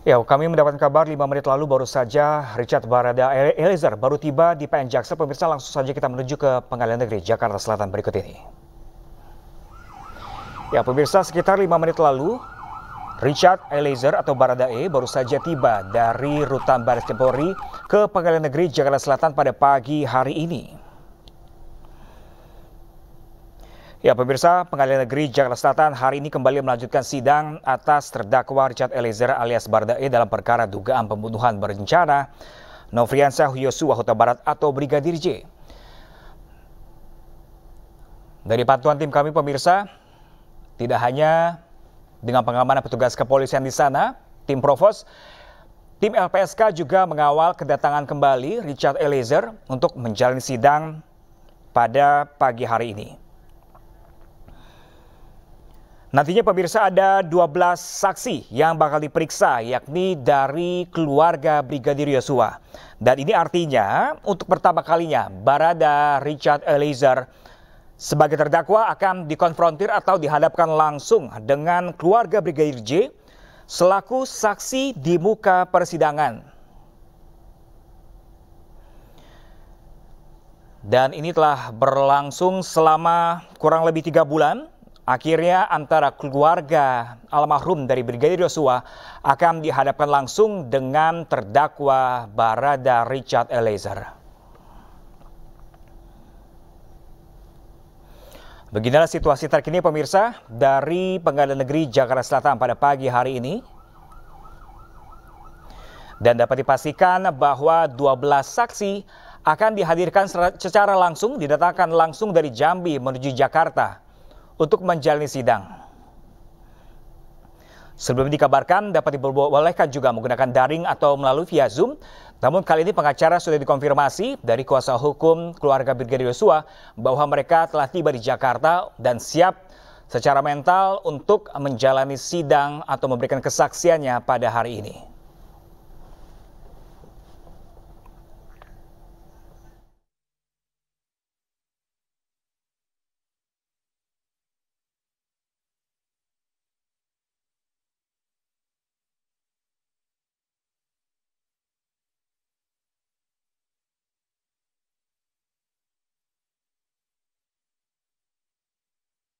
Ya, kami mendapatkan kabar 5 menit lalu baru saja Richard Barada Eliezer baru tiba di PN Jaksa. Pemirsa langsung saja kita menuju ke Pengadilan Negeri Jakarta Selatan berikut ini. Ya, pemirsa sekitar 5 menit lalu Richard Eliezer atau Baradae baru saja tiba dari Rutan Baris Kempori ke Pengadilan Negeri Jakarta Selatan pada pagi hari ini. Ya, pemirsa, Pengadilan Negeri Jakarta Selatan hari ini kembali melanjutkan sidang atas terdakwa Richard Eliezer alias Bardae dalam perkara dugaan pembunuhan berencana Nofriansah Yosua Huta Barat atau Brigadir J. Dari pantauan tim kami pemirsa, tidak hanya dengan pengamanan petugas kepolisian di sana, tim Provos, tim LPSK juga mengawal kedatangan kembali Richard Eliezer untuk menjalani sidang pada pagi hari ini. Nantinya pemirsa ada 12 saksi yang bakal diperiksa yakni dari keluarga Brigadir Yosua. Dan ini artinya untuk pertama kalinya Barada Richard Eliezer sebagai terdakwa akan dikonfrontir atau dihadapkan langsung dengan keluarga Brigadir J selaku saksi di muka persidangan. Dan ini telah berlangsung selama kurang lebih tiga bulan Akhirnya antara keluarga almarhum dari Brigadir Yosua akan dihadapkan langsung dengan terdakwa Barada Richard Eliezer. Beginilah situasi terkini pemirsa dari Pengadilan Negeri Jakarta Selatan pada pagi hari ini. Dan dapat dipastikan bahwa 12 saksi akan dihadirkan secara langsung, didatangkan langsung dari Jambi menuju Jakarta untuk menjalani sidang. Sebelum dikabarkan dapat diperbolehkan juga menggunakan daring atau melalui via Zoom, namun kali ini pengacara sudah dikonfirmasi dari kuasa hukum keluarga Brigadir Yosua bahwa mereka telah tiba di Jakarta dan siap secara mental untuk menjalani sidang atau memberikan kesaksiannya pada hari ini.